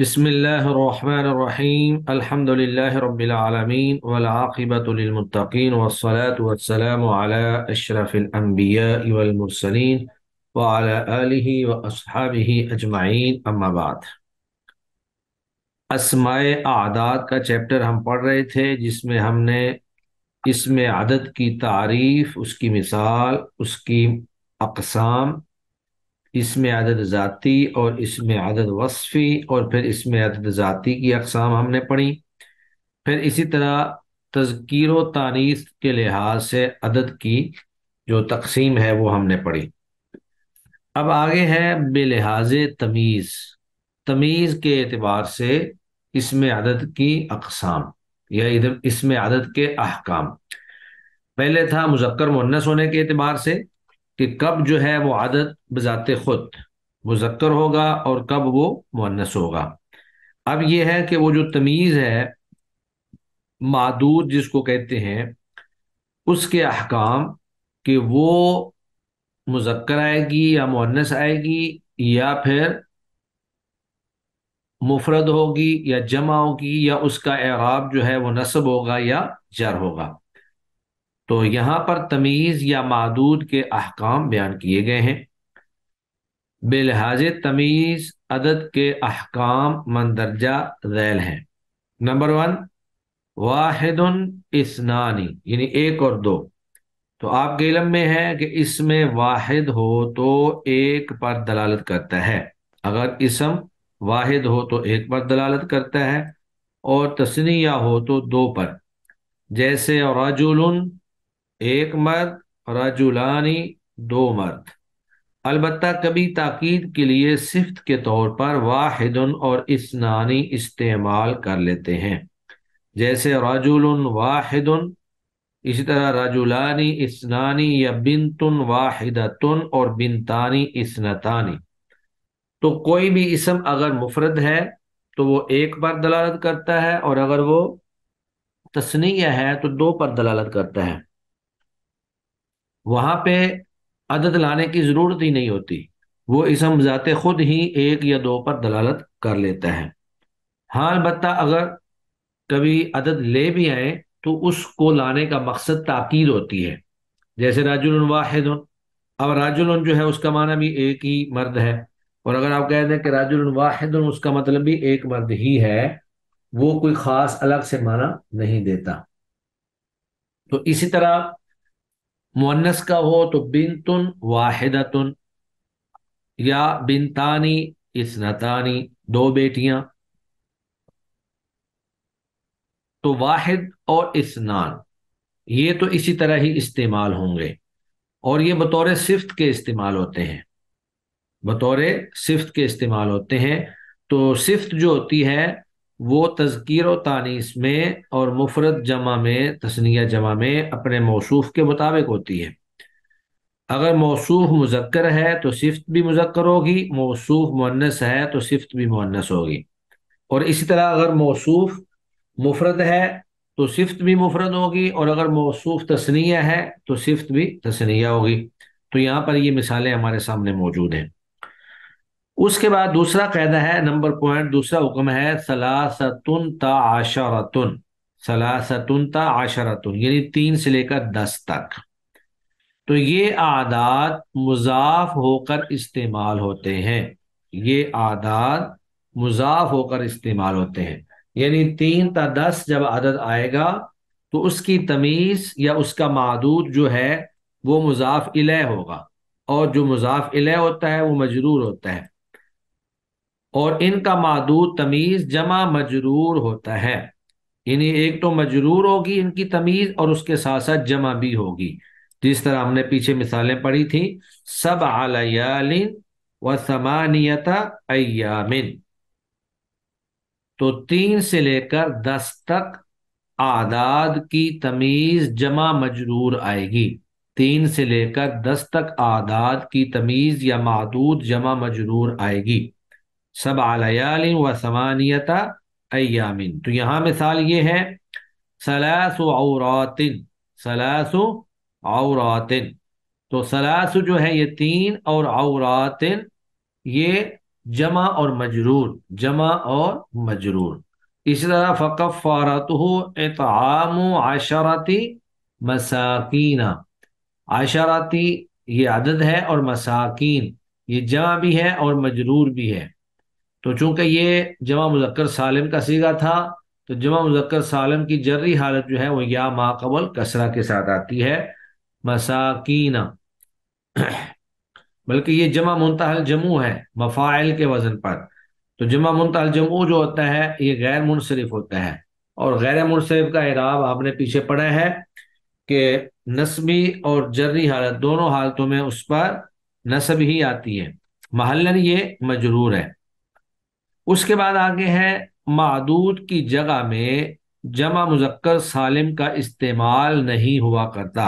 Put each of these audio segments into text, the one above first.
बसमीम अल्हम्दुलिल्लाहि वलाक़िबतुल्मुत्तक़ीन वस्सलातु वस्सलामु अला अशरफिल अम्बिया अजमाइन अम्माबाद असमाय आदात का चैप्टर हम पढ़ रहे थे जिसमें हमने इसमें आदत की तारीफ उसकी मिसाल उसकी अकसाम इसमें आदद ज़ाती और इसमें आदद वसफ़ी और फिर इसमें आदद ज़ाती की अकसाम हमने पढ़ी फिर इसी तरह तज़कीर व तानीस के लिहाज से अदद की जो तकसीम है वो हमने पढ़ी अब आगे है बेलिहाज तमीज़ तमीज़ के अतबार से इसमें आदत की अकसाम या इधर इसमें आदत के अहकाम पहले था मुजक्र मुन्नस होने के अतबार से कि कब जो है वो आदत बज़ात खुद मुजक्र होगा और कब वो मुनस होगा अब ये है कि वो जो तमीज़ है मादूद जिसको कहते हैं उसके अहकाम कि वो मुजक्र आएगी या मुनस आएगी या फिर मुफरद होगी या जमा होगी या उसका एराब जो है वो नसब होगा या जर होगा तो यहाँ पर तमीज़ या मादूद के अहकाम बयान किए गए हैं बेलहाज तमीज़ अदद के अहकाम मंदरजा जैल हैं नंबर वन वाहिदन इसनानी यानी एक और दो तो आपके इलम में है कि इसमें वाहिद हो तो एक पर दलालत करता है अगर इसम वाहिद हो तो एक पर दलालत करता है और तस्निया हो तो दो पर जैसे और एक मर्द रजुलानी दो मर्द अलबत् कभी ताकीद के लिए सिफ्त के तौर पर वाहिद और इसनानी इस्तेमाल कर लेते हैं जैसे रजुल वाहिद इसी तरह रजुलानी इसनानी या बिनतुन वाहिदतुन और बिनतानी इसनतानी तो कोई भी इसम अगर मुफरद है तो वो एक पर दलालत करता है और अगर वो तस्नीय है तो दो पर दलालत करता है वहां पे अदद लाने की जरूरत ही नहीं होती वो इसम जाते खुद ही एक या दो पर दलालत कर लेता है हाँ अलबत् अगर कभी अदद ले भी आए तो उसको लाने का मकसद ताकीद होती है जैसे राजुल वाहिद अब राजुल जो है उसका माना भी एक ही मर्द है और अगर आप कह दें कि राजुल वाहिद उसका मतलब भी एक मर्द ही है वो कोई खास अलग से माना नहीं देता तो इसी तरह मुन्नस का हो तो बिनतुन वाहिदतुन या बिनतानी इसनतानी दो बेटियां तो वाहिद और इसनान ये तो इसी तरह ही इस्तेमाल होंगे और ये बतौर सिफ्त के इस्तेमाल होते हैं बतौर सिफ्त के इस्तेमाल होते हैं तो सिफ्त जो होती है वो तजकीर व तानीस में और मुफरत जमा में तसनिया जमा में अपने मौसू के मुताबिक होती है अगर मौसू मुजक्र है तो सिफ्त भी मुजक्र होगी मौसू मुनस है तो सिफ्त भी मुनस होगी और इसी तरह अगर मौसू मुफरत है तो सिफ्त भी मुफरत होगी और अगर मौसू तसनिया है तो सिफ्त भी तसनिया होगी तो यहाँ पर ये मिसालें हमारे सामने मौजूद हैं उसके बाद दूसरा कहदा है नंबर पॉइंट दूसरा हुक्म है सलासतुन आशरतुन सलासतुन आशरतुन यानी तीन से लेकर दस तक तो ये आदात मुजाफ होकर इस्तेमाल होते हैं ये आदात मुजाफ होकर इस्तेमाल होते हैं यानी तीन ता दस जब आदत आएगा तो उसकी तमीज़ या उसका मादूद जो है वो मुजाफ इलह होगा और जो मुजाफ इलह होता है वो मजरूर होता है और इनका मादूद तमीज जमा मजरूर होता है यानी एक तो मजरूर होगी इनकी तमीज और उसके साथ साथ जमा भी होगी जिस तरह हमने पीछे मिसालें पढ़ी थी सब आलयालिन व समानियता अयामिन तो तीन से लेकर दस तक आदाद की तमीज जमा मजरूर आएगी तीन से लेकर दस तक आदाद की तमीज या मादूद जमा मजरूर आएगी सब आलयाल व समानियता अयामिन तो यहाँ मिसाल ये है सलासु औरातिन सलासु औरातिन तो सलासु जो है ये तीन और औरातिन ये जमा और मजरूर जमा और मजरूर इसी तरह फकफ़ारत इताम आशराती मसाकीना आशराती ये अदद है और मसाकीन ये जमा भी है और मजरूर भी है तो चूंकि ये जमा मुजक्कर सालिम का सीगा था तो जमा मुजक्कर सालिम की जर्री हालत जो है वो या माकबल कसरा के साथ आती है मसाकीना बल्कि ये जमा मुंतहल जमू है मफाइल के वजन पर तो जमा मुंतहल जमू जो होता है ये गैर मुनसरफ होता है और गैर मुनसरफ का इराब आपने पीछे पढ़ा है कि नस्बी और जर्री हालत दोनों हालतों में उस पर नस्ब ही आती है महलन ये मजरूर है उसके बाद आगे है मादूद की जगह में जमा मुजक्कर सालिम का इस्तेमाल नहीं हुआ करता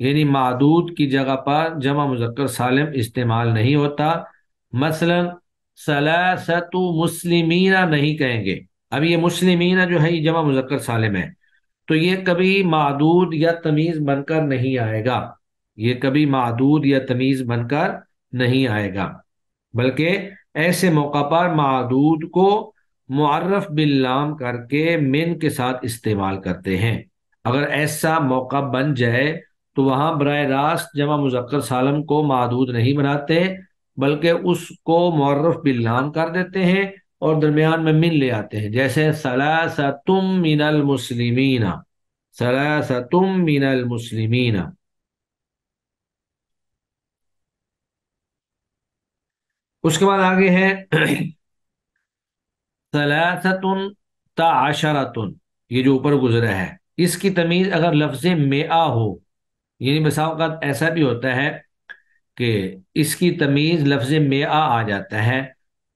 यानी मादूद की जगह पर जमा मुजक्कर सालिम इस्तेमाल नहीं होता मसलन सलासतु मुस्लिमीना नहीं कहेंगे अब ये मुस्लिमीना जो है ये जमा मुजक्कर सालिम है तो ये कभी मादूद या तमीज़ बनकर नहीं आएगा ये कभी मादूद या तमीज़ बनकर नहीं आएगा बल्कि ऐसे मौका पर मदूद को मुआरफ बिल्लाम करके मिन के साथ इस्तेमाल करते हैं अगर ऐसा मौका बन जाए तो वहाँ बर रास्त जमा मुजक्र सालम को मदूद नहीं बनाते बल्कि उसको मौरफ बिल्लाम कर देते हैं और दरमियान में मिन ले आते हैं जैसे सलासतुम मिनल मुस्लिमीना सलासतुम मिनल मुस्लिमीना उसके बाद आगे है सलासतुन ताशरतुन ये जो ऊपर गुजरा है इसकी तमीज अगर लफ्ज मेआ हो यानी बसाओकात ऐसा भी होता है कि इसकी तमीज लफ्ज मेआ आ जाता है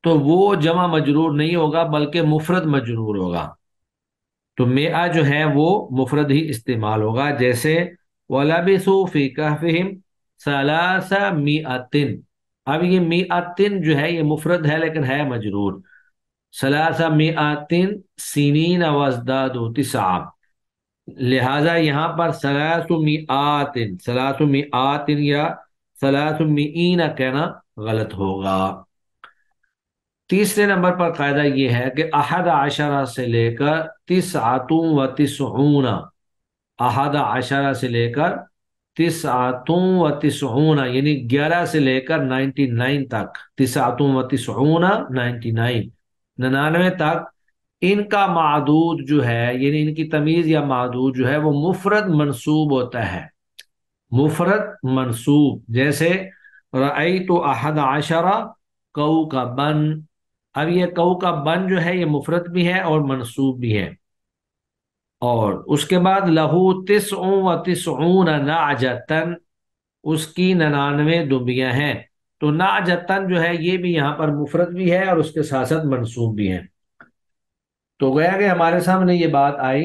तो वो जमा मजरूर नहीं होगा बल्कि मुफरत मजरूर होगा तो मेआ जो है वो मुफरत ही इस्तेमाल होगा जैसे वलाबिसू फी कहफिम सलासा मियातिन अब ये मी आतिन जो है ये मुफरत है लेकिन है मजरूर सलासा मियातिन सीनिन अवजदाद तिसाब लिहाजा यहाँ पर सलासुमी आतिन या सलासुमीना कहना गलत होगा तीसरे नंबर पर कायदा यह है कि अहद आशारा से लेकर तिस आतुम व ऊना अहद आशारा से लेकर तिसातों व तिसना यानी ग्यारह से लेकर नाइन्टी नाइन तक तिसातों व तिसना नाइन्टी नाइन ननानवे तक इनका मादूद जो है यानी इनकी तमीज़ या मादूद जो है वो मुफरत मनसूब होता है मुफरत मनसूब जैसे रई तो अहद आशरा कऊ का बन अब ये कऊ का बन जो है ये मुफरत भी है और मनसूब भी है और उसके बाद लहू तिस व ना नाजतन उसकी ननानवे दुबिया हैं तो नाजतन जो है ये भी यहाँ पर मुफरत भी है और उसके साथ साथ मनसूब भी है तो गया कि हमारे सामने ये बात आई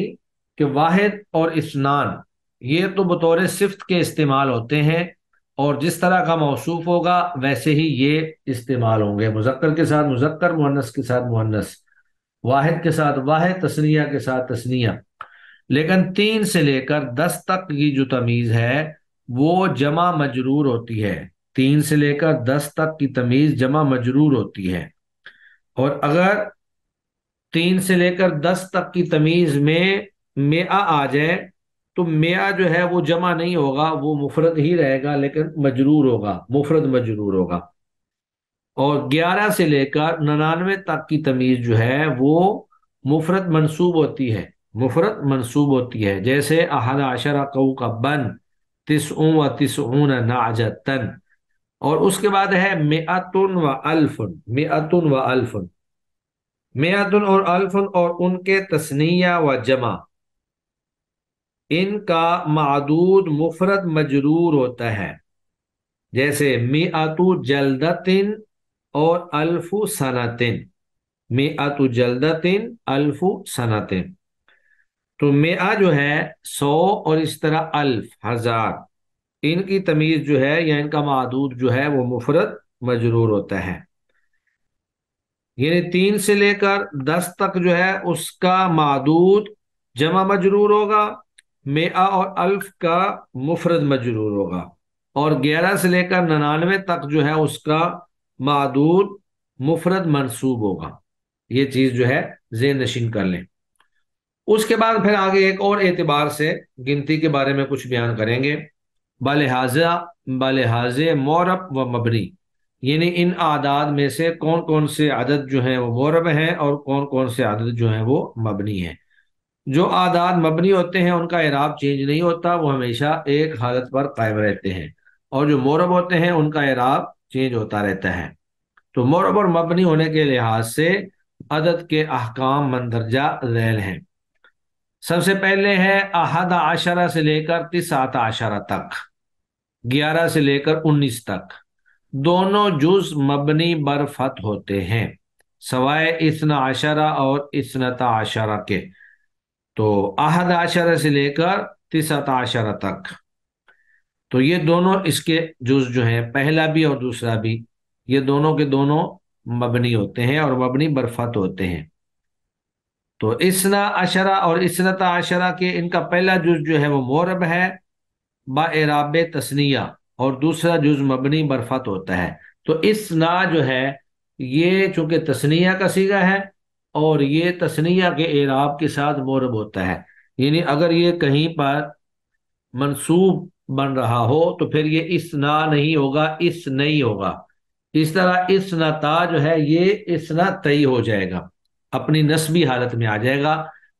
कि वाहिद और इसनान ये तो बतौर सिफ्त के इस्तेमाल होते हैं और जिस तरह का मौसू होगा वैसे ही ये इस्तेमाल होंगे मुजक्कर के साथ मुजक्कर मुहन्नस के साथ मुहन्नस वाहिद के साथ वाहिद तस्निया के साथ तस्निया लेकिन तीन से लेकर दस तक की जो तमीज है वो जमा मजरूर होती है तीन से लेकर दस तक की तमीज जमा मजरूर होती है और अगर तीन से लेकर दस तक की तमीज में मेआ आ जाए तो मेआ जो है वो जमा नहीं होगा वो मुफरत ही रहेगा लेकिन मजरूर होगा मुफरत मजरूर होगा और ग्यारह से लेकर ननानवे तक की तमीज जो है वो मुफरत मंसूब होती है मुफरत मनसूब होती है जैसे अहद अशरा कऊ का बन तिसऊ व तिसऊन नाजतन और उसके बाद है मेअतुन व अल्फुन मेअतुन व अल्फन मेअतुन और अल्फन और उनके तस्निया व जमा इनका मदूद मुफरत मजरूर होता है जैसे मेअतु जल्दतिन और अल्फु सनातिन मेअतु जल्दतिन अल्फु सनातिन तो आ जो है सौ और इस तरह अल्फ हजार इनकी तमीज जो है या इनका महदूद जो है वो मुफरत मजरूर होता है यानी तीन से लेकर दस तक जो है उसका महदूद जमा मजरूर होगा मेआ और अल्फ का मुफरत मजरूर होगा और ग्यारह से लेकर ननानवे तक जो है उसका महदूद मुफरत मनसूब होगा ये चीज़ जो है जेन नशीन कर लें उसके बाद फिर आगे एक और एतबार से गिनती के बारे में कुछ बयान करेंगे बलहाजा बलहाज मौरब व मबनी यानी इन आदाद में से कौन कौन से आदत जो हैं वो मौरब हैं और कौन कौन से आदत जो हैं वो मबनी हैं जो आदाद मबनी होते हैं उनका इराब चेंज नहीं होता वो हमेशा एक हालत पर कायम रहते हैं और जो मौरब होते हैं उनका इराब चेंज होता रहता है तो मौरब और मबनी होने के लिहाज से अदद के अहकाम मंदरजा लैल हैं सबसे पहले है अहद आशरा से लेकर तिसात आशरा तक ग्यारह से लेकर उन्नीस तक दोनों जुज मबनी बरफत होते हैं सवाए इसना आशरा और इसनता आशरा के तो अहद आशरा से लेकर तिसत आशरा तक तो ये दोनों इसके जुज जो हैं पहला भी और दूसरा भी ये दोनों के दोनों मबनी होते हैं और मबनी बरफत होते हैं तो इसना अशरा और इसनत अशरा के इनका पहला जुज जो है वो मोरब है बाब तस्निया और दूसरा जुज मबनी बर्फत होता है तो इस ना जो है ये चूंकि तस्निया का सीगा है और ये तस्निया के एराब के साथ मोरब होता है यानी अगर ये कहीं पर मनसूब बन रहा हो तो फिर ये इस ना नहीं होगा इस नहीं होगा इस तरह इस नता जो है ये इस ना तय हो जाएगा अपनी नस्बी हालत में आ जाएगा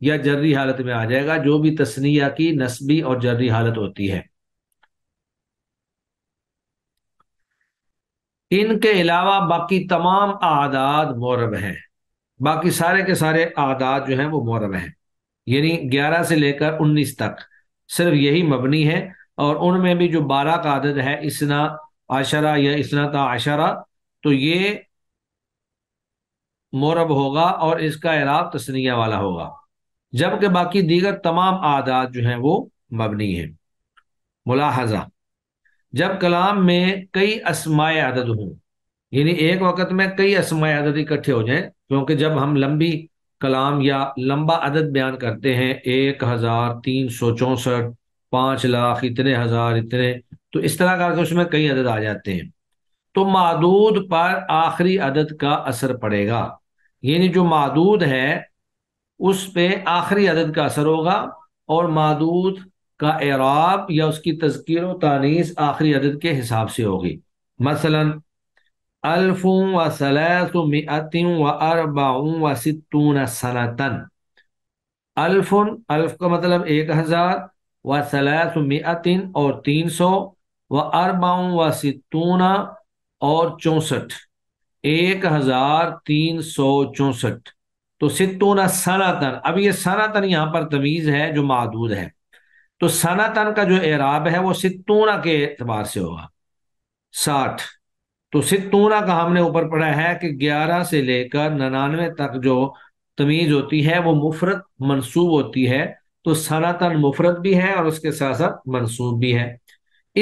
या जर्री हालत में आ जाएगा जो भी तस्निया की नस्बी और जर्री हालत होती है इनके अलावा बाकी तमाम आदाद मौरब हैं बाकी सारे के सारे आदाद जो हैं वो मौरब हैं यानी 11 से लेकर 19 तक सिर्फ यही मबनी है और उनमें भी जो 12 का आदद है इसना आशरा या इसना का आशरा तो ये मौरब होगा और इसका इराब तस्निया वाला होगा जबकि बाकी दीगर तमाम आदात जो हैं वो मबनी हैं मुलाहजा जब कलाम में कई असमाय आदत हों यानी एक वक्त में कई असमाय आदत इकट्ठे हो जाएं क्योंकि जब हम लंबी कलाम या लंबा अदद बयान करते हैं एक हज़ार तीन सौ चौंसठ पाँच लाख इतने हज़ार इतने तो इस तरह करके उसमें कई अदद आ जाते हैं तो महदूद पर आखिरी अदद का असर पड़ेगा यानी जो मादूद है उस पर आखिरी अदद का असर होगा और मादूद का एराब या उसकी तस्कीर व तानीस आखिरी अदद के हिसाब से होगी मसलन अल्फों व सलासमिअतिन व अरबाऊँ व सितून सनतन अल्फुन अल्फ का मतलब एक हज़ार व सलासमिअतिन और तीन सौ व अरबाऊँ व सितूना और चौंसठ एक हजार तीन सौ चौसठ तो सितोना सनातन अब ये सनातन यहाँ पर तमीज है जो महदूद है तो सनातन का जो एराब है वो सितोना के एतबार से होगा साठ तो सितोना का हमने ऊपर पढ़ा है कि ग्यारह से लेकर ननानवे तक जो तमीज होती है वो मुफरत मनसूब होती है तो सनातन मुफरत भी है और उसके साथ साथ मनसूब भी है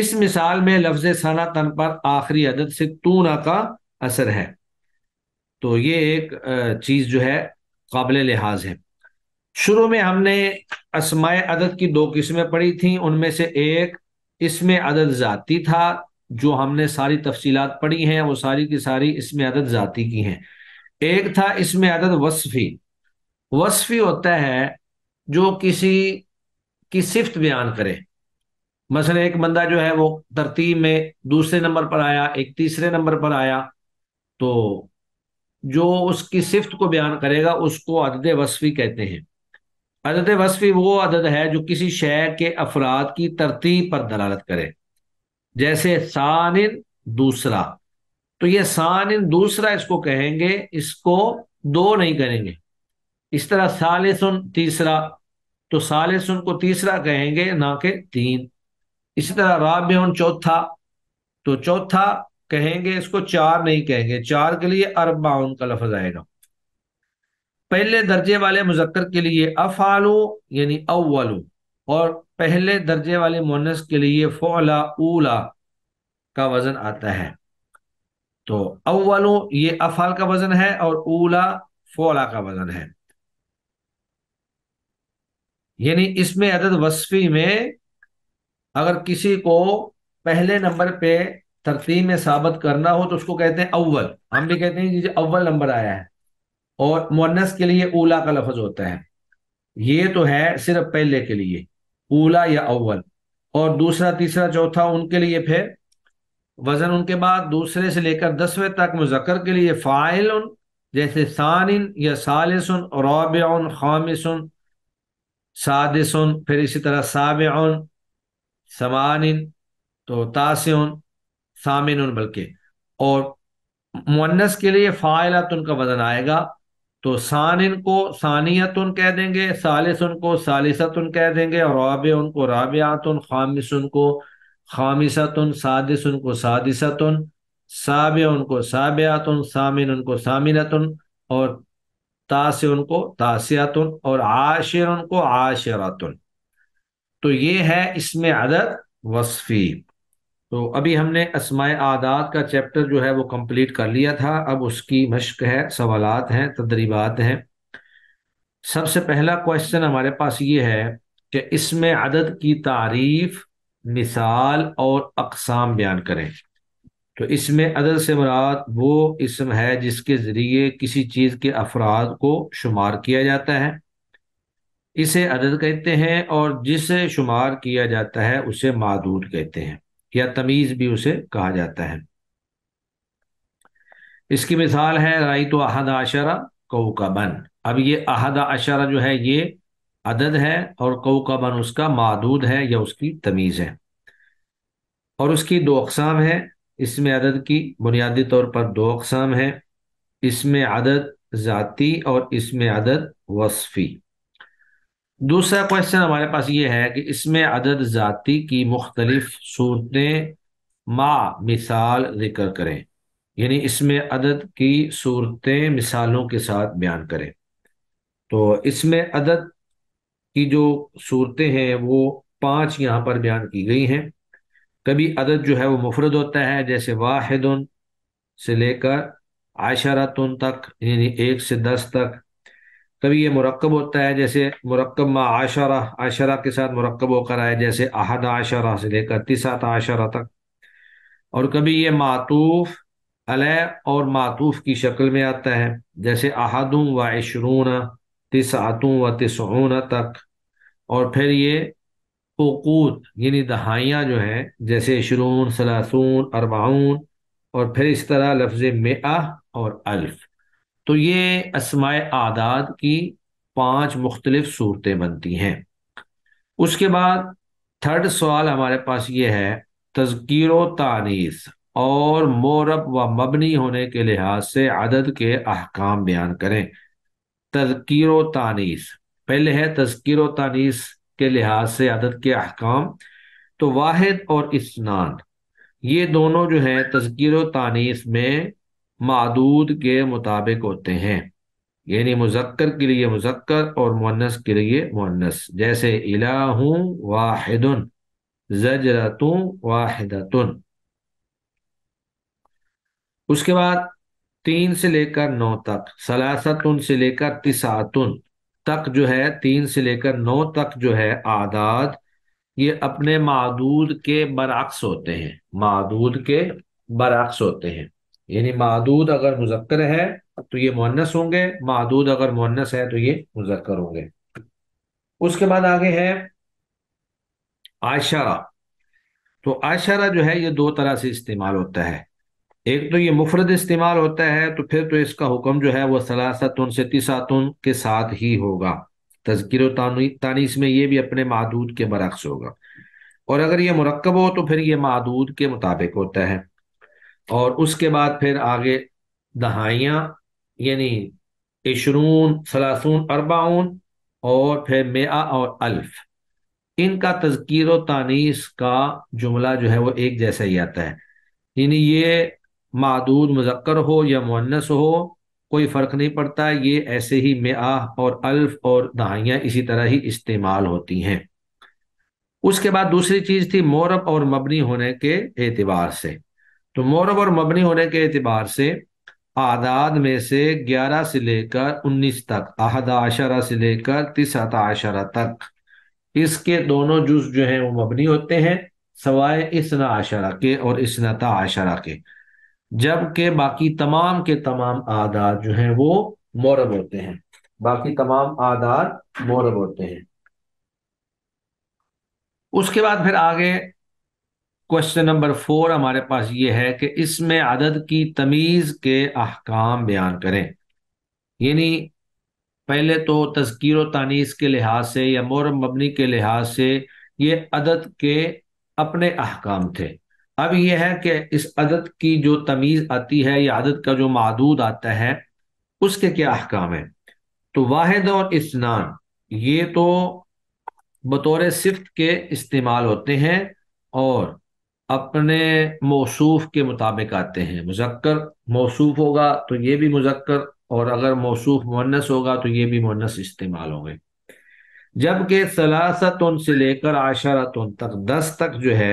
इस मिसाल में लफ्ज सनातन पर आखिरी अदद सितोना का असर है तो ये एक चीज़ जो है काबिल लिहाज है शुरू में हमने असमाय अदद की दो किस्में पढ़ी थी उनमें से एक इसमें अदद ज़ाती था जो हमने सारी तफसीलात पढ़ी हैं वो सारी की सारी इसमें अदद ज़ाती की हैं एक था इसमें अदद वसफ़ी वसफ़ी होता है जो किसी की सिफ्त बयान करे मसलन एक बंदा जो है वो तरतीब में दूसरे नंबर पर आया एक तीसरे नंबर पर आया तो जो उसकी सिफ्त को बयान करेगा उसको अदद वसफ़ी कहते हैं अदद वसफ़ी वो अदद है जो किसी शय के अफराद की तरतीब पर दलालत करे जैसे सानिन दूसरा तो ये सानिन दूसरा इसको कहेंगे इसको दो नहीं करेंगे इस तरह सालिसन तीसरा तो सुन को तीसरा कहेंगे ना के तीन इसी तरह राब चौथा तो चौथा कहेंगे इसको चार नहीं कहेंगे चार के लिए अरब माउन का लफज आएगा पहले दर्जे वाले मुजक्कर के लिए अफालो यानी अवलो और पहले दर्जे वाले मोनस के लिए फोला ऊला का वजन आता है तो अवलो ये अफाल का वजन है और ऊला फोला का वजन है यानी इसमें अदद वसफी में अगर किसी को पहले नंबर पे तरतीब में साबित करना हो तो उसको कहते हैं अव्वल हम भी कहते हैं अव्वल नंबर आया है और मुन्नस के लिए ओला का लफज होता है ये तो है सिर्फ पहले के लिए ओला या अव्वल और दूसरा तीसरा चौथा उनके लिए फिर वजन उनके बाद दूसरे से लेकर दसवें तक मुजक्र के लिए फ़ाइल जैसे सानिन या सालिसन रौबन खामिसन सादिसन फिर इसी तरह साबिन समानिन तो तासन सामिन बल्कि और मुन्नस के लिए फ़ायलत उनका वजन आएगा तो सानिन को सानियतुन कह देंगे उनको को सालिसतुन कह देंगे और राब उनको उनको खामिसन को सादिस उनको को सादिसतुन साब उनको साबियातुन सामिन उनको सामिनतुन और तास उनको तासियातुन और आशिर उनको आशिरातुन तो ये है इसमें अदद वसफ़ी तो अभी हमने असमाय आदात का चैप्टर जो है वो कंप्लीट कर लिया था अब उसकी मश्क है सवालात हैं तदरीबात हैं सबसे पहला क्वेश्चन हमारे पास ये है कि इसमें अदद की तारीफ मिसाल और अकसाम बयान करें तो इसमें अदद से मुराद वो इसम है जिसके ज़रिए किसी चीज़ के अफराद को शुमार किया जाता है इसे अदद कहते हैं और जिसे शुमार किया जाता है उसे मादूद कहते हैं या तमीज भी उसे कहा जाता है इसकी मिसाल है राई तो अहद आशरा बन अब ये अहद आशरा जो है ये अदद है और बन उसका मादूद है या उसकी तमीज़ है और उसकी दो अकसाम है इसमें अदद की बुनियादी तौर पर दो अकसाम है इसमें अदद ज़ाती और इसमें अदद वसफ़ी दूसरा क्वेश्चन हमारे पास ये है कि इसमें अदद जाति की मुख्तलिफ सूरतें मा मिसाल जिक्र करें यानी इसमें अदद की सूरतें मिसालों के साथ बयान करें तो इसमें अदद की जो सूरतें हैं वो पांच यहाँ पर बयान की गई हैं कभी अदद जो है वो मुफरद होता है जैसे वाहिदन से लेकर आशरातन तक यानी एक से दस तक कभी ये मरकब होता है जैसे मरकब मा आशरा आशरा के साथ मरकब होकर आए जैसे अहद आशरा से लेकर तिसात आशरा तक और कभी ये मातूफ अलह और मातूफ की शक्ल में आता है जैसे अहदों व इशरून तिसातों व तिसरून तक और फिर ये कोकूत यानी दहाइयाँ जो हैं जैसे इशरून सलासून अरबाउन और फिर इस तरह लफ्ज़ मआ और अल्फ़ तो ये असमाय आदाद की पांच मुख्तलिफ सूरतें बनती हैं उसके बाद थर्ड सवाल हमारे पास ये है तस्कीर तानीस और मोरब व मबनी होने के लिहाज से अदद के अहकाम बयान करें तस्कीर तानीस पहले है तस्कीर तानीस के लिहाज से अदद के अहकाम तो वाहिद और इस्नान ये दोनों जो है तस्कीर तानीस में मदूद के मुताबिक होते हैं यानी मुजक्कर के लिए मुजक्कर और मोनस के लिए मुन्नस जैसे इलाहू वाहिदुन जजरतु वाहिदतुन उसके बाद तीन से लेकर नौ तक सलासतुन से लेकर तिसातुन तक जो है तीन से लेकर नौ तक जो है आदाद ये अपने मादूद के बरक्स होते हैं मादूद के बरक्स होते हैं यानी मादूद अगर मुजक्र है तो ये मुन्नस होंगे मादूद अगर मुन्नस है तो ये मुजक्र होंगे उसके बाद आगे है आशारा तो आशारा जो है ये दो तरह से इस्तेमाल होता है एक तो ये मुफरद इस्तेमाल होता है तो फिर तो इसका हुक्म जो है वह सलासतुन से तिसातुन के साथ ही होगा तस्किर तानीस में ये भी अपने मादूद के बरक्स होगा और अगर ये मरकब हो तो फिर ये मादूद के मुताबिक होता है और उसके बाद फिर आगे दहाइयाँ यानी इशरून सलासून अरबाउन और फिर मया और अल्फ इनका तस्कीर तानीस का जुमला जो है वो एक जैसा ही आता है यानी ये मादूद मुजक्र हो या मुन्नस हो कोई फ़र्क नहीं पड़ता ये ऐसे ही मया और अल्फ और दहाइयाँ इसी तरह ही इस्तेमाल होती हैं उसके बाद दूसरी चीज़ थी मोरब और मबनी होने के एतबार से तो मोरब और मबनी होने के अतबार से आदाद में से ग्यारह से लेकर उन्नीस तक अहद अशरा से लेकर तीस अशरा तक इसके दोनों जुज जो हैं वो मबनी होते हैं सवाए इसना आशरा के और इसनता आशरा के जबकि बाकी तमाम के तमाम आदाद जो हैं वो मौरब होते हैं बाकी तमाम आदार मौरब होते हैं उसके बाद फिर आगे क्वेश्चन नंबर फोर हमारे पास ये है कि इसमें अदद की तमीज़ के अहकाम बयान करें यानी पहले तो तस्कीर तानीस के लिहाज से या मोर मबनी के लिहाज से ये अदद के अपने अहकाम थे अब यह है कि इस अदद की जो तमीज़ आती है या अदद का जो मदूद आता है उसके क्या अहकाम है तो वाहिद और इसनान ये तो बतौर सिफ्त के इस्तेमाल होते हैं और अपने मौसूफ के मुताबिक आते हैं मुजक्कर मौसूफ होगा तो ये भी मुजक्कर और अगर मौसूफ मुन्नस होगा तो ये भी मुनस इस्तेमाल होंगे जबकि सलासत उन से लेकर उन तक दस तक जो है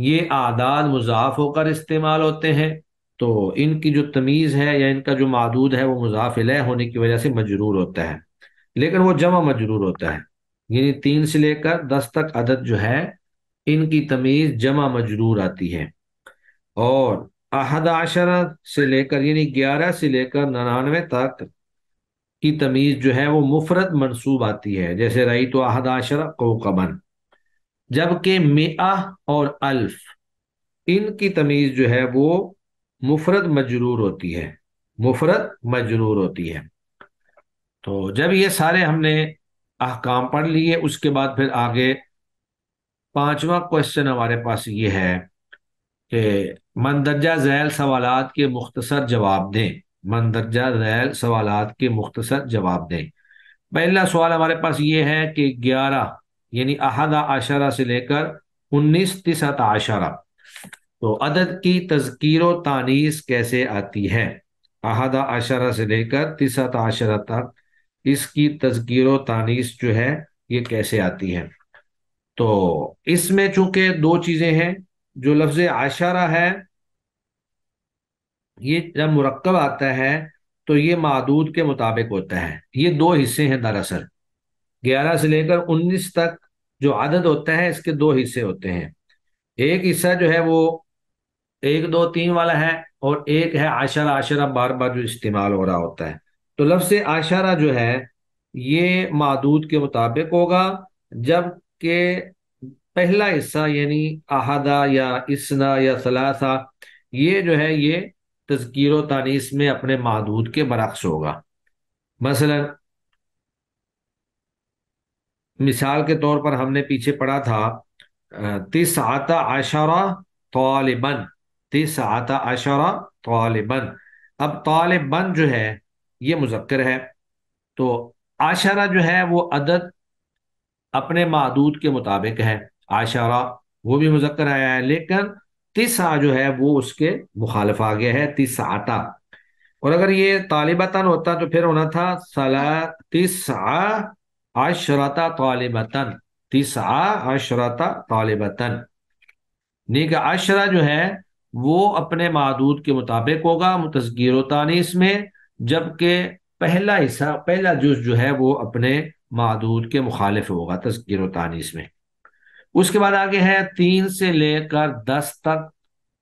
ये आदाद मुजाफ होकर इस्तेमाल होते हैं तो इनकी जो तमीज़ है या इनका जो मादूद है वो लय होने की वजह से मजरूर होता है लेकिन वो जमा मजरूर होता है यानी तीन से लेकर दस तक अदद जो है इनकी तमीज जमा मजरूर आती है और अहद आशरा से लेकर यानी ग्यारह से लेकर ननानवे तक की तमीज जो है वो मुफरत मनसूब आती है जैसे रही तो अहद आशरा कोकबन जबकि मिया और अल्फ इनकी तमीज जो है वो मुफरत मजरूर होती है मुफरत मजरूर होती है तो जब ये सारे हमने अहकाम पढ़ लिए उसके बाद फिर आगे पांचवा क्वेश्चन हमारे पास ये है कि मंदरजा झैल सवाल के मुख्तसर जवाब दें मंदरजा झैल सवाल के मुख्तसर जवाब दें पहला सवाल हमारे पास ये है कि ग्यारह यानी अहदा आशारा से लेकर उन्नीस तिसत आशारा तो अदद की तस्कीर तानीस कैसे आती है अहदा आशारा से लेकर तिसत आशारा तक इसकी तस्कीर तानीस जो है ये कैसे आती है तो इसमें चूंकि दो चीजें हैं जो लफ्ज आशारा है ये जब मुरकब आता है तो ये मादूद के मुताबिक होता है ये दो हिस्से हैं दरअसल ग्यारह से लेकर उन्नीस तक जो आदद होता है इसके दो हिस्से होते हैं एक हिस्सा जो है वो एक दो तीन वाला है और एक है आशारा आशारा बार बार जो इस्तेमाल हो रहा होता है तो लफ्ज आशारा जो है ये मादूद के मुताबिक होगा जब के पहला हिस्सा यानी अहदा या इसना या सलासा ये जो है ये तस्कीर तानीस में अपने महदूद के बरक्स होगा मसलन मिसाल के तौर पर हमने पीछे पढ़ा था तिस आता आशारा तोलिबन तिस आता अशरा तोलिबन अब तोलिबन जो है ये मुजक्र है तो आशरा जो है वो अदद अपने महदूद के मुताबिक है आशारा वो भी मुजक्र आया है लेकिन तिसा जो है वो उसके मुखालफ आ गया है तिस आता और अगर ये तालिबतन होता तो फिर होना था सला तिसा आशरता तालिबतन तिसा आशरता तालिबतन नीक आशरा जो है वो अपने महदूद के मुताबिक होगा मुतस्गिर तानीस में जबकि पहला हिस्सा पहला जुज जो है वो अपने मादूद के मुखालिफ होगा तस्गिर तानीस में उसके बाद आगे है तीन से लेकर दस तक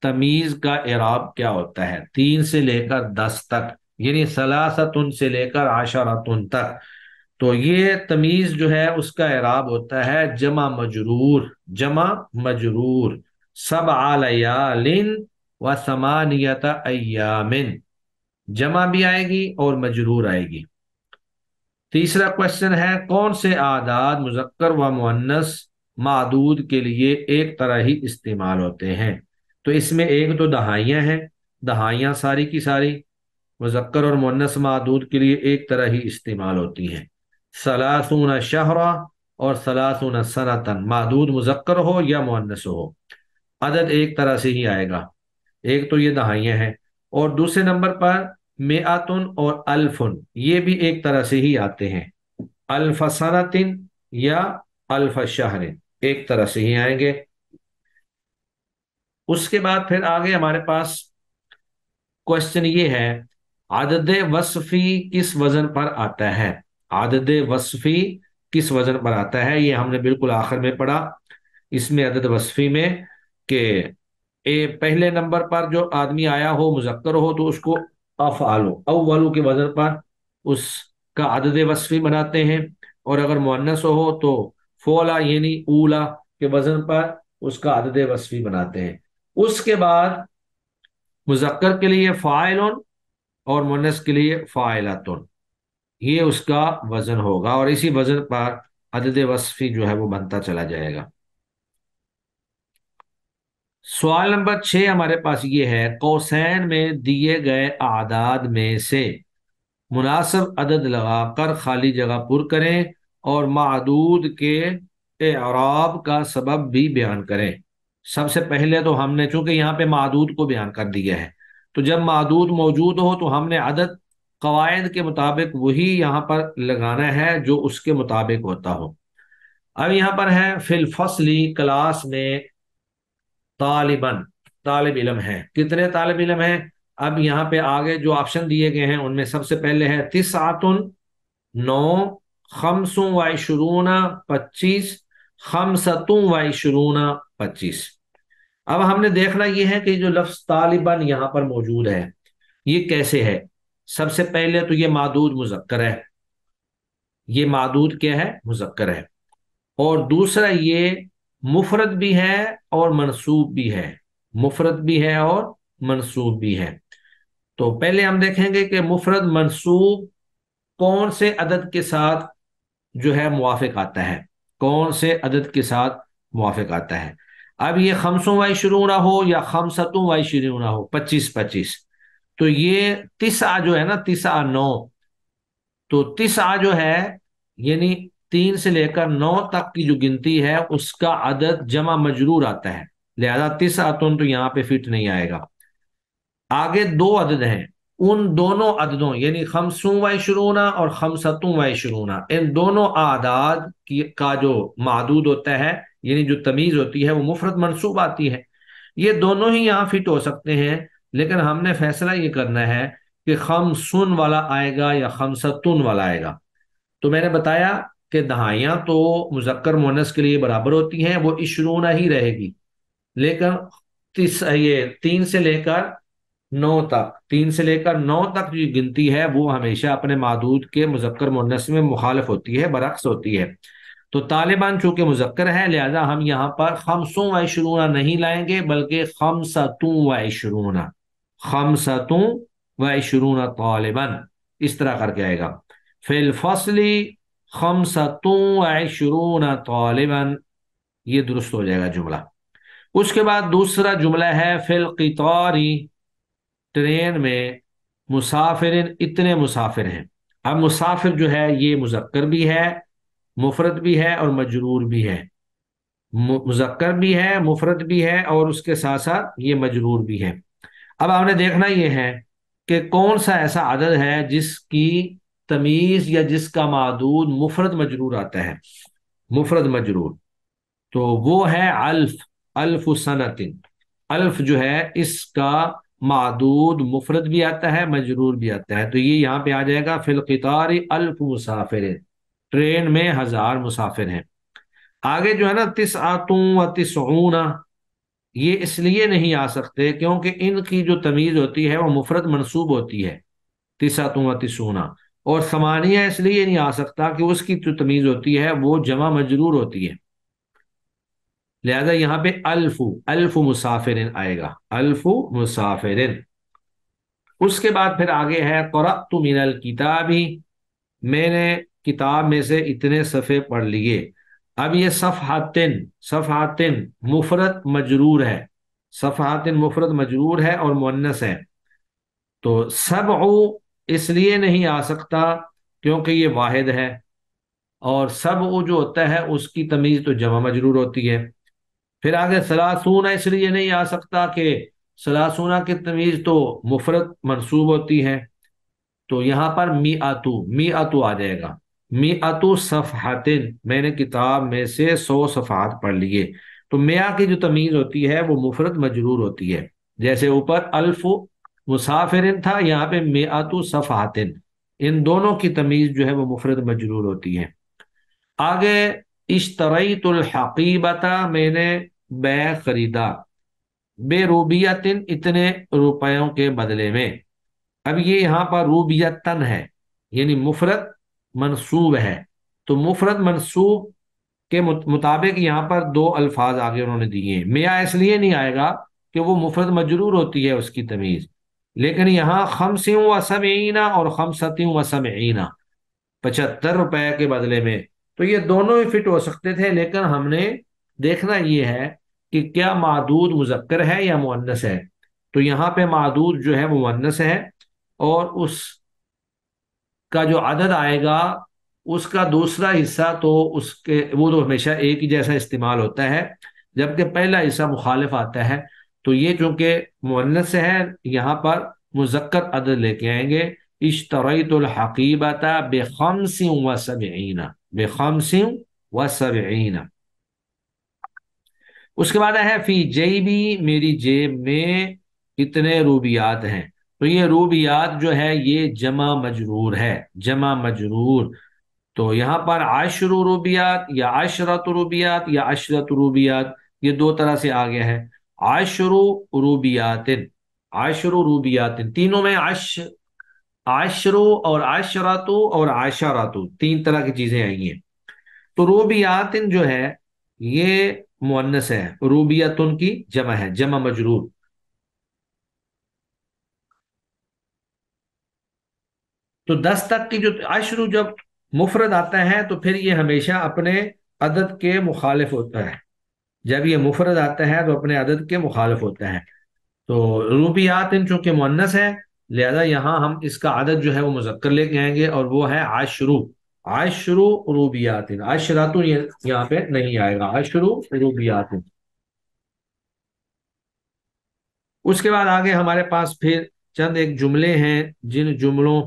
तमीज का इराब क्या होता है तीन से लेकर दस तक यानी उन से लेकर उन तक तो ये तमीज जो है उसका इराब होता है जमा मजरूर जमा मजरूर सब आलयालिन व समानियत अयामिन जमा भी आएगी और मजरूर आएगी तीसरा क्वेश्चन है कौन से आदाद मुजक्कर व मुन्नस मादूद के लिए एक तरह ही इस्तेमाल होते हैं तो इसमें एक तो दहाइयाँ हैं दहाइयाँ सारी की सारी मुजक्कर और मुन्नस मादूद के लिए एक तरह ही इस्तेमाल होती हैं सलासून शहरा और सलासून सनातन मादूद मुजक्कर हो या मुन्नस हो अदद एक तरह से ही आएगा एक तो ये दहाइयाँ हैं और दूसरे नंबर पर आतन और अल्फुन ये भी एक तरह से ही आते हैं अल्फसनतिन या शाहन एक तरह से ही आएंगे उसके बाद फिर आगे हमारे पास क्वेश्चन ये है आदद वसफी किस वजन पर आता है आदद वसफी किस वजन पर आता है ये हमने बिल्कुल आखिर में पढ़ा इसमें अदद वसफी में के ए, पहले नंबर पर जो आदमी आया हो मुजक्कर हो तो उसको अफ़ालो अव्वालो के वजन पर उसका अदद वसफ़ी बनाते हैं और अगर मुन्नस हो तो फोला यानी ऊला के वजन पर उसका अदद वसफ़ी बनाते हैं उसके बाद मुजक्कर के लिए फ़ाइलन और मुन्नस के लिए फ़ाइलातन ये उसका वज़न होगा और इसी वज़न पर अदद वसफ़ी जो है वो बनता चला जाएगा सवाल नंबर छह हमारे पास ये है कौसैन में दिए गए आदाद में से मुनासब अदद लगाकर खाली जगह पुर करें और मादूद के एराब का सबब भी बयान करें सबसे पहले तो हमने चूंकि यहाँ पे मादूद को बयान कर दिया है तो जब मादूद मौजूद हो तो हमने अदद कवायद के मुताबिक वही यहाँ पर लगाना है जो उसके मुताबिक होता हो अब यहाँ पर है फिलफसली क्लास में तालिबन तालब इलम है कितने तालब इलम है अब यहाँ पे आगे जो ऑप्शन दिए गए हैं उनमें सबसे पहले है तिस आतुन नौ खमसू वाई शुरूना पच्चीस खमसतू वाई शुरूना पच्चीस अब हमने देखना यह है कि जो लफ्ज तालिबन यहाँ पर मौजूद है ये कैसे है सबसे पहले तो ये मादूद मुजक्कर है ये मादूद क्या है मुजक्कर है और दूसरा ये मुफरत भी है और मनसूब भी है मुफरत भी है और मनसूब भी है तो पहले हम देखेंगे कि मुफरत मनसूब कौन से अदद के साथ जो है मुआफ़ आता है कौन से अदद के साथ मुआफ़ आता है अब ये खमसों वाई शुरू ना हो या खमसतों वाई शुरू ना हो पच्चीस पच्चीस तो ये आ जो है ना आ नौ तो आ जो है यानी तीन से लेकर नौ तक की जो गिनती है उसका अदद जमा मजरूर आता है लिहाजा तिस आतुन तो यहाँ पे फिट नहीं आएगा आगे दो अदद हैं उन दोनों अददों यानी खमसू व शुरूना और खमसतों व शुरूना इन दोनों आदाद की का जो महदूद होता है यानी जो तमीज़ होती है वो मुफरत मनसूब आती है ये दोनों ही यहाँ फिट हो सकते हैं लेकिन हमने फैसला ये करना है कि खम सुन वाला आएगा या खमसतून वाला आएगा तो मैंने बताया कि दहाइयाँ तो मुजक्कर मोनस के लिए बराबर होती हैं वो इशरूना ही रहेगी लेकिन तीस ये तीन से लेकर नौ तक तीन से लेकर नौ तक जो गिनती है वो हमेशा अपने मादूद के मुजक्कर मोनस में मुखालफ होती है बरक्स होती है तो तालिबान चूंकि मुजक्कर है लिहाजा हम यहाँ पर खमसों व इशरूना नहीं लाएंगे बल्कि खमसतों व खम सतू व इशरूना तालिबान इस तरह करके आएगा फिल फसली खमसतुशरून तालिबन ये दुरुस्त हो जाएगा जुमला उसके बाद दूसरा जुमला है फिल क़ारी ट्रेन में मुसाफिर इतने मुसाफिर हैं अब मुसाफिर जो है ये मुजक्कर भी है मुफरत भी है और मजरूर भी है मुजक्कर भी है मुफरत भी है और उसके साथ साथ ये मजरूर भी है अब आपने देखना ये है कि कौन सा ऐसा अदद है जिसकी तमीज या जिसका मादूद मुफरत मजरूर आता है मुफरत मजरूर तो वो है अल्फ अल्फ सनतिन अल्फ जो है इसका मादूद मुफरत भी आता है मजरूर भी आता है तो ये यहाँ पे आ जाएगा फिलकितार अल्फ मुसाफिर ट्रेन में हजार मुसाफिर हैं आगे जो है ना तिस आतू व तिसऊना ये इसलिए नहीं आ सकते क्योंकि इनकी जो तमीज़ होती है वो मुफरत मनसूब होती है तिसातू व तिसूना और समानिया इसलिए नहीं आ सकता कि उसकी जो तमीज़ होती है वो जमा मजरूर होती है लिहाजा यहाँ पे अल्फु अल्फ मुसाफिर आएगा अल्फु मुसाफिर उसके बाद फिर आगे है करत मिनल किताबी मैंने किताब में से इतने सफ़े पढ़ लिए अब ये सफ़ातिन सफ़ातिन मुफरत मजरूर है सफ़ातिन मुफरत मजरूर है और मुन्नस है तो सब इसलिए नहीं आ सकता क्योंकि ये वाहिद है और सब वो जो होता है उसकी तमीज़ तो जमा मजरूर होती है फिर आगे सलासूना इसलिए नहीं आ सकता कि सलासूना की तमीज़ तो मुफरत मनसूब होती है तो यहां पर मी आतू मी आतू आ जाएगा मी आतू सफ़ातिन मैंने किताब में से सौ सफ़ात पढ़ लिए तो मिया की जो तमीज़ होती है वो मुफरत मजरूर होती है जैसे ऊपर अल्फ मुसाफिर था यहाँ पे मेआतु सफ़ातिन इन दोनों की तमीज़ जो है वो मुफरत मजरूर होती है आगे इश्तरतुलहकीबता मैंने बै खरीदा बेरूबियतिन इतने रुपयों के बदले में अब ये यहाँ पर रूबियतन है यानी मुफरत मनसूब है तो मुफरत मनसूब के मुताबिक यहाँ पर दो अल्फाज आगे उन्होंने दिए हैं मेया इसलिए नहीं आएगा कि वो मुफरत मजरूर होती है उसकी तमीज़ लेकिन यहाँ खमसी व ईना और खमसती व ईना पचहत्तर रुपए के बदले में तो ये दोनों ही फिट हो सकते थे लेकिन हमने देखना ये है कि क्या मादूद मुजक्कर है या मुन्नस है तो यहाँ पे मादूद जो है वो मुन्नस है और उस का जो अदद आएगा उसका दूसरा हिस्सा तो उसके वो तो हमेशा एक ही जैसा इस्तेमाल होता है जबकि पहला हिस्सा मुखालिफ आता है तो ये चूंकि मुन्नत से है यहाँ पर मुजक्कर अदर लेके आएंगे इश्तरतुल बेखम सिंह व बेखम सिंह व सबईना उसके बाद है फी जेबी मेरी जेब में कितने रूबियात हैं तो ये रूबियात जो है ये जमा मजरूर है जमा मजरूर तो यहाँ पर आशरू रूबियात या आशरत रूबियात या अशरत रूबियात ये दो तरह से आ गया है आशरो रूबियातिन आशरो रूबियातिन तीनों में आश आशरो और आशरातो और आशारातो तीन तरह की चीजें आई हैं तो रूबियातिन जो है ये मुअन्नस है रूबियातुन की जमा है जमा मजरूर तो दस तक की जो अशरू जब मुफरद आता है तो फिर ये हमेशा अपने अदद के मुखालिफ होता है जब ये मुफरद आता है तो अपने अदद के मुखालफ होता है तो रूबियात चूंकि मुन्नस है लिहाजा यहाँ हम इसका आदत जो है वो मुजक्कर लेके आएंगे और वो है आशरू आशरू रूबियात आशरातु तो ये यहाँ पे नहीं आएगा आशरू रूबियात उसके बाद आगे हमारे पास फिर चंद एक जुमले हैं जिन जुमलों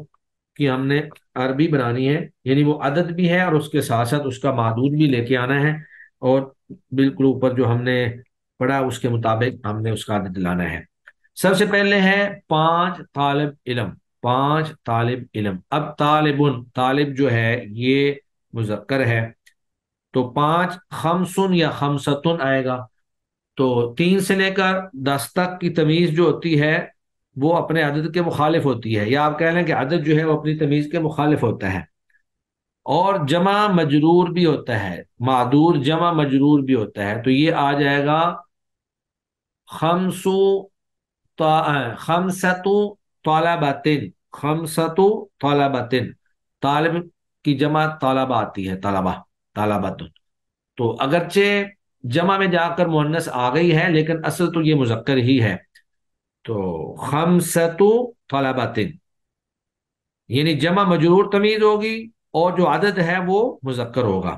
की हमने अरबी बनानी है यानी वो अदद भी है और उसके साथ साथ उसका मादूद भी लेके आना है और बिल्कुल ऊपर जो हमने पढ़ा उसके मुताबिक हमने उसका आदत दिलाना है सबसे पहले है पांच तालब इलम पांच तालब इलम अब तालिबन तालिब जो है ये मुजक्कर है तो पांच खमसुन या खमसतुन आएगा तो तीन से लेकर दस तक की तमीज जो होती है वो अपने अदद के मुखालिफ होती है या आप कह लें कि अदद जो है वो अपनी तमीज के मुखालिफ होता है और जमा मजरूर भी होता है मादूर जमा मजरूर भी होता है तो ये आ जाएगा खमसु खमसतु तलाबातिन खमसतु तलाबातिन तालब की जमा तालाबा आती है तालाबा तालाबात तो अगरचे जमा में जाकर मुहन्नस आ गई है लेकिन असल तो ये मुजक्कर ही है तो खमसतु तलाबातिन यानी जमा मजरूर तमीज होगी और जो आदद है वो मुजक्कर होगा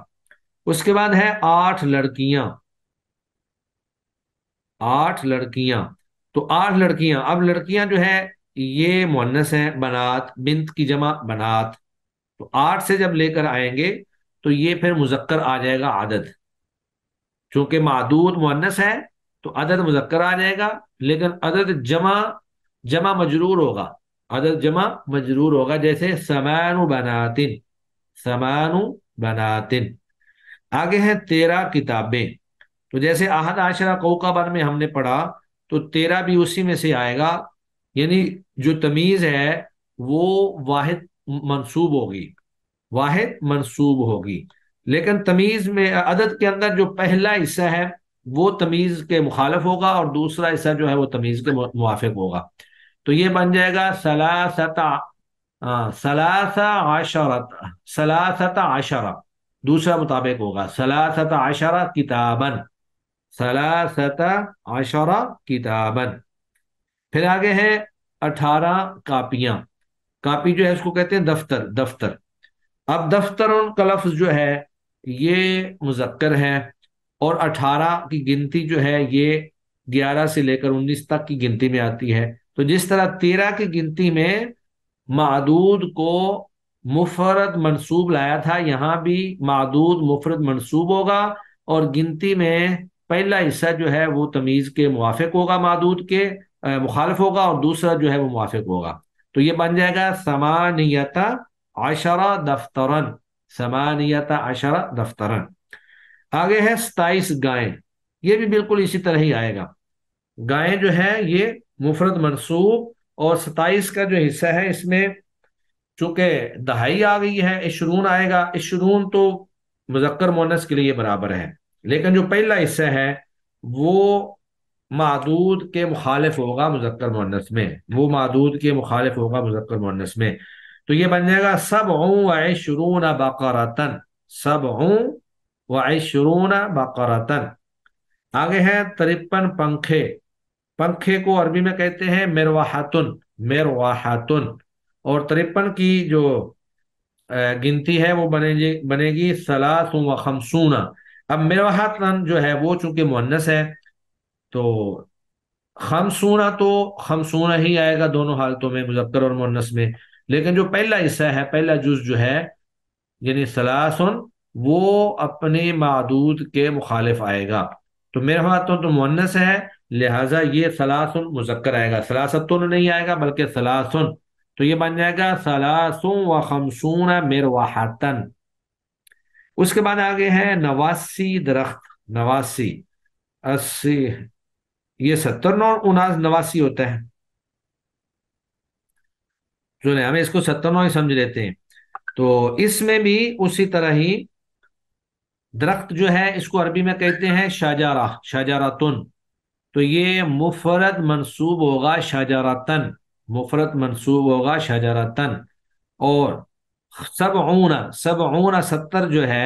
उसके बाद है आठ लड़कियां आठ लड़कियां तो आठ लड़कियां अब लड़कियां जो है ये मुन्नस है बनात बिंत की जमा बनात तो आठ से जब लेकर आएंगे तो ये फिर मुजक्कर आ जाएगा आदत चूंकि मादूद मुन्नस है तो अदद मुजक्कर आ जाएगा लेकिन अदद जमा जमा मजरूर होगा अदद जमा मजरूर होगा जैसे समान बनातिन समानु बनातिन आगे है तेरह किताबें तो जैसे आहद आशरा कौकाबन में हमने पढ़ा तो तेरह भी उसी में से आएगा यानी जो तमीज है वो वाहिद मंसूब होगी वाहिद मंसूब होगी लेकिन तमीज में अदद के अंदर जो पहला हिस्सा है वो तमीज के मुखालफ होगा और दूसरा हिस्सा जो है वो तमीज के मुआफिक होगा तो ये बन जाएगा सलासता हाँ, सलासा आशरत सलासत आशरा दूसरा मुताबिक होगा सलासत आशरा किताबन सलासत आशरा किताबन फिर आगे है अठारह कापियां कापी जो है उसको कहते हैं दफ्तर दफ्तर अब दफ्तर का लफ्ज जो है ये मुजक्कर है और अठारह की गिनती जो है ये ग्यारह से लेकर उन्नीस तक की गिनती में आती है तो जिस तरह तेरह की गिनती में मादूद को मुफरत मनसूब लाया था यहाँ भी मादूद मुफरत मनसूब होगा और गिनती में पहला हिस्सा जो है वो तमीज़ के मुआफ़ होगा मादूद के मुखालफ होगा और दूसरा जो है वो मुआफ़ होगा तो ये बन जाएगा समानियत आशरा दफ्तरन समानियत आशरा दफ्तरन आगे है सताइस गायें ये भी बिल्कुल इसी तरह ही आएगा गायें जो है ये मुफरत मनसूब और सताइस का जो हिस्सा है इसमें चूंकि दहाई आ गई है इशरून आएगा इशरून तो मुजक्कर मोनस के लिए बराबर है लेकिन जो पहला हिस्सा है वो मादूद के मुखालिफ होगा मुजक्कर मोनस में वो मादूद के मुखालिफ होगा मुजक्कर मोनस में तो ये बन जाएगा सब ऊँ शुरून बाकारातन सब ऊँ व शुरून बाकारातन आगे हैं तिरपन पंखे पंखे को अरबी में कहते हैं मेरवाहातुन मेरवाहातुन और तिरपन की जो गिनती है वो बनेगी बनेगी सलासु व खमसूना अब मेरवाहातन जो है वो चूंकि मुन्नस है तो खमसूना तो खमसूना ही आएगा दोनों हालतों में मुजक्कर और मुन्नस में लेकिन जो पहला हिस्सा है पहला जुज जो है यानी सलासुन वो अपने मादूद के मुखालिफ आएगा तो मेरवातन तो मुन्नस है लिहाजा ये सलासुन मुजक्कर आएगा सलासतुन नहीं आएगा बल्कि सलासुन तो ये बन जाएगा सलासुन व खमसून वाहतन उसके बाद आगे है नवासी दरख्त नवासी अस्सी ये सत्तर नौ उनास नवासी होता है नहीं हमें इसको सत्तर नौ ही समझ लेते हैं तो इसमें भी उसी तरह ही दरख्त जो है इसको अरबी में कहते हैं शाजारा शाजारातुन तो ये मुफरत मनसूब होगा शाहजारातन मुफरत मनसूब होगा शाहजारातन और सब ऊना सब ऊना सत्तर जो है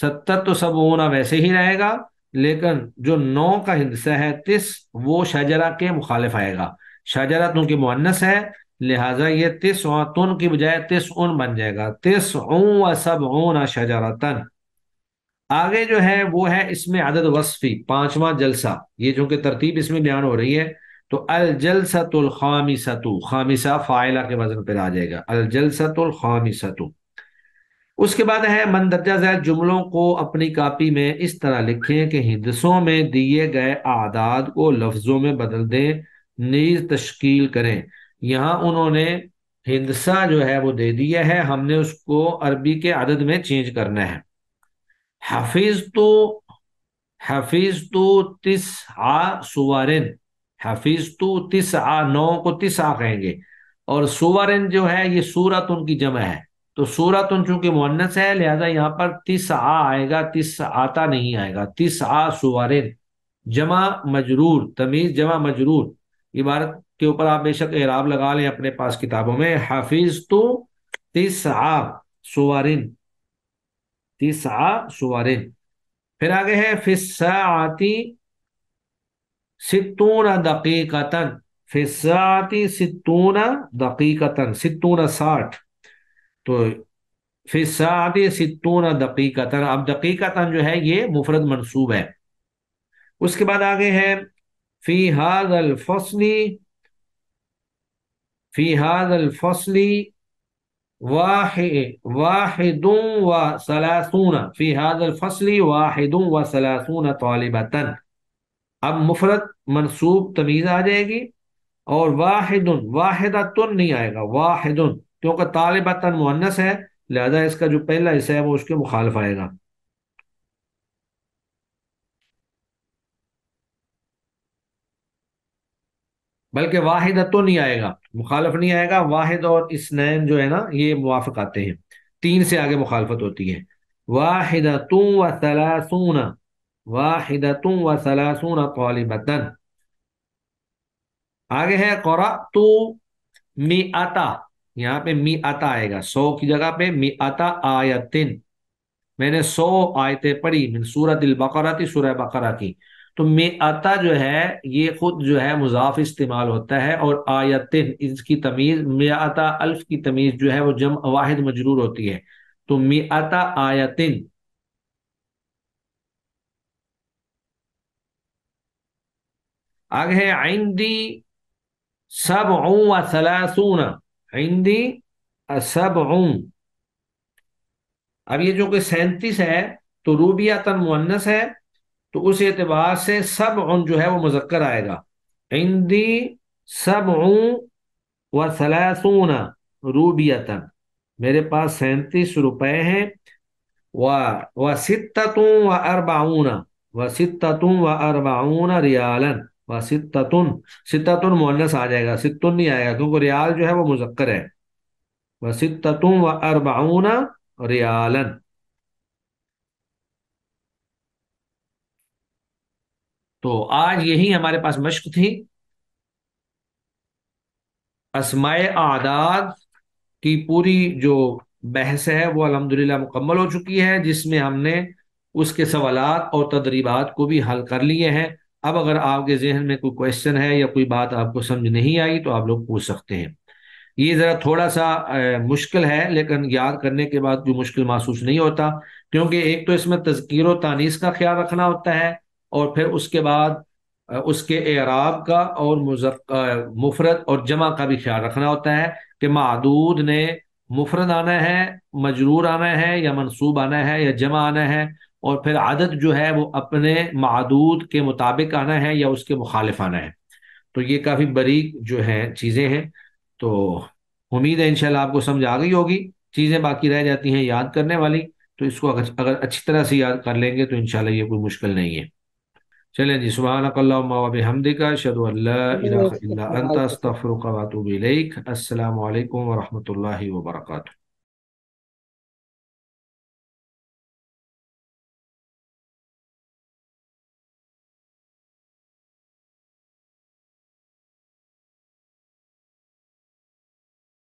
सत्तर तो सब ऊना वैसे ही रहेगा लेकिन जो नौ का हिस्सा है तिस वो शाहजरा के मुखालिफ आएगा शाहजरा तुन की मुन्नस है लिहाजा ये तिस तुन की बजाय तिस उन बन जाएगा तिस ऊ सब ऊना शाहजारातन आगे जो है वो है इसमें आदत वसफ़ी पांचवा जलसा ये जो कि तरतीब इसमें बयान हो रही है तो अल जलसतुल सतु खामिसा फाइला के वजन पर आ जाएगा अल जलसतुल सतु उसके बाद है मंदरजा जैद जुमलों को अपनी कापी में इस तरह लिखें कि हिंदसों में दिए गए आदाद को लफ्जों में बदल दें नीज तश्कील करें यहां उन्होंने हिंदसा जो है वो दे दिया है हमने उसको अरबी के आदद में चेंज करना है हफीज तो हफीज तो तिस आ सुवारेन हफीज तो तिस आ नौ को तिस आ कहेंगे और सुवरिन जो है ये सूरत उनकी जमा है तो सूरत उन चूंकि मुन्नस है लिहाजा यहाँ पर तिस आ आएगा तिस आता नहीं आएगा तिस आ सुवरिन जमा मजरूर तमीज जमा मजरूर इबारत के ऊपर आप बेशक एराब लगा लें अपने पास किताबों में हफीज तो तिस आ सुवरिन तीसा सुवरिन फिर आगे है फिसाती सितून दकीकतन फिसाती सितून दकीकतन सितून साठ तो फिसाती सितून दकीकतन अब दकीकतन जो है ये मुफरत मनसूब है उसके बाद आगे है फी अल फसली फी अल फसली वाहिद व सलासून फ़ी हादल फसली वाहिद व सलासून तालिबतन अब मुफरत मनसूब तमीज़ आ जाएगी और वाहिद वाहिदातुन नहीं आएगा वाहिद क्योंकि तालिबतन मुन्नस है लिहाजा इसका जो पहला हिस्सा है वो उसके मुखालफ आएगा बल्कि वाहिद तो नहीं आएगा मुखालफ नहीं आएगा वाहिद और इसनैन जो है ना ये मुआफ़ आते हैं तीन से आगे मुखालफत होती है वाहिद तुम व सलासूना वाहिद तुम व सलासूना तौलिबतन आगे है कौरा तो मी आता यहाँ पे मी आता आएगा सौ की जगह पे मी आता आयतिन मैंने सौ आयतें पढ़ी मिन सूरत बकरा थी सूरह बकरा की तो मे आता जो है ये खुद जो है मुजाफ इस्तेमाल होता है और आयतिन इसकी तमीज़ मे आता अल्फ की तमीज़ जो है वो जम वाहिद मजरूर होती है तो मे आता आयतिन आगे है आइंदी सब व सलासून आइंदी सब अब ये जो कि सैंतीस है तो रूबिया तन मुन्नस है तो उस एतबार से सब उन जो है वो मुजक्कर आएगा हिंदी सब व सलासून रूबियतन मेरे पास सैंतीस रुपए हैं व सित्तू व अरबाऊन व सित्तू व अरबाऊन रियालन व सितुन सितुन मोहनस आ जाएगा सितुन नहीं आएगा क्योंकि रियाल जो है वो मुजक्कर है व सित्तू व अरबाऊन रियालन तो आज यही हमारे पास मश्क थी असमाय आदाद की पूरी जो बहस है वो अलहमदिल्ला मुकम्मल हो चुकी है जिसमें हमने उसके सवालत और तदरीबात को भी हल कर लिए हैं अब अगर आपके जहन में कोई क्वेश्चन है या कोई बात आपको समझ नहीं आई तो आप लोग पूछ सकते हैं ये ज़रा थोड़ा सा आ, मुश्किल है लेकिन याद करने के बाद जो मुश्किल महसूस नहीं होता क्योंकि एक तो इसमें तस्कीर व तानीस का ख्याल रखना होता है और फिर उसके बाद उसके एराब का और मुफरत और जमा का भी ख्याल रखना होता है कि महदूद ने मुफरत आना है मजरूर आना है या मनसूब आना है या जमा आना है और फिर आदत जो है वो अपने महदूद के मुताबिक आना है या उसके मुखालिफ आना है तो ये काफ़ी बरीक जो है चीज़ें हैं तो उम्मीद है इनशाला आपको समझ आ गई होगी चीज़ें बाकी रह जाती हैं याद करने वाली तो इसको अगर अगर अच्छी तरह से याद कर लेंगे तो इनशाला ये कोई मुश्किल नहीं है چلیں جی سبحانک اللہم و بحمدک اشہد ان الہ الا انت استغفرک و اتوب السلام علیکم ورحمۃ اللہ وبرکاتہ